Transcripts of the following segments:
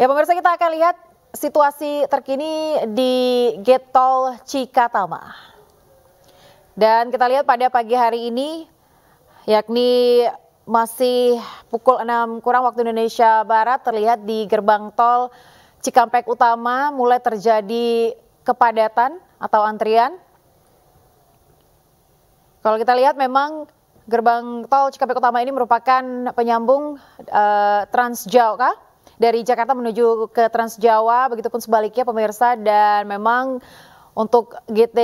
Ya pemirsa kita akan lihat situasi terkini di Gate Tol Cikatama. Dan kita lihat pada pagi hari ini yakni masih pukul 6 kurang waktu Indonesia Barat terlihat di gerbang tol Cikampek Utama mulai terjadi kepadatan atau antrian. Kalau kita lihat memang gerbang tol Cikampek Utama ini merupakan penyambung uh, eh, Jawa. kah? dari Jakarta menuju ke Trans Transjawa, begitupun sebaliknya pemirsa dan memang untuk GT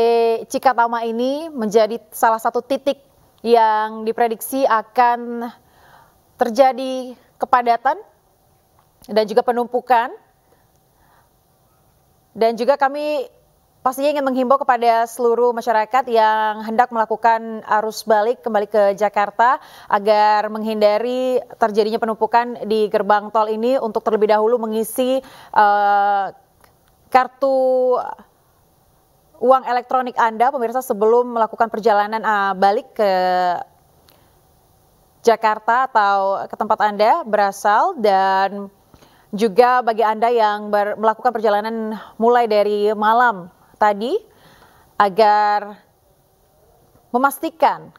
Cikatama ini menjadi salah satu titik yang diprediksi akan terjadi kepadatan dan juga penumpukan. Dan juga kami pastinya ingin menghimbau kepada seluruh masyarakat yang hendak melakukan arus balik kembali ke Jakarta agar menghindari terjadinya penumpukan di gerbang tol ini untuk terlebih dahulu mengisi uh, kartu uang elektronik Anda pemirsa sebelum melakukan perjalanan uh, balik ke Jakarta atau ke tempat Anda berasal dan juga bagi Anda yang ber, melakukan perjalanan mulai dari malam tadi agar memastikan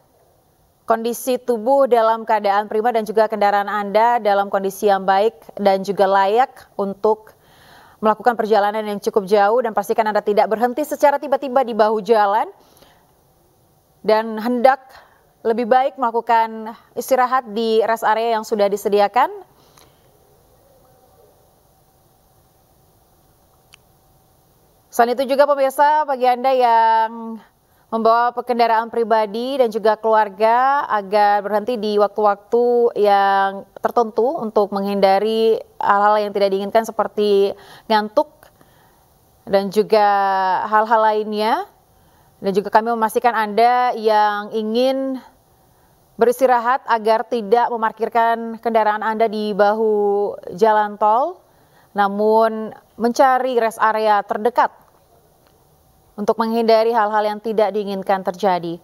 kondisi tubuh dalam keadaan prima dan juga kendaraan Anda dalam kondisi yang baik dan juga layak untuk melakukan perjalanan yang cukup jauh dan pastikan Anda tidak berhenti secara tiba-tiba di bahu jalan dan hendak lebih baik melakukan istirahat di rest area yang sudah disediakan Selain itu juga pemirsa bagi Anda yang membawa kendaraan pribadi dan juga keluarga agar berhenti di waktu-waktu yang tertentu untuk menghindari hal-hal yang tidak diinginkan seperti ngantuk dan juga hal-hal lainnya. Dan juga kami memastikan Anda yang ingin beristirahat agar tidak memarkirkan kendaraan Anda di bahu jalan tol, namun mencari rest area terdekat untuk menghindari hal-hal yang tidak diinginkan terjadi.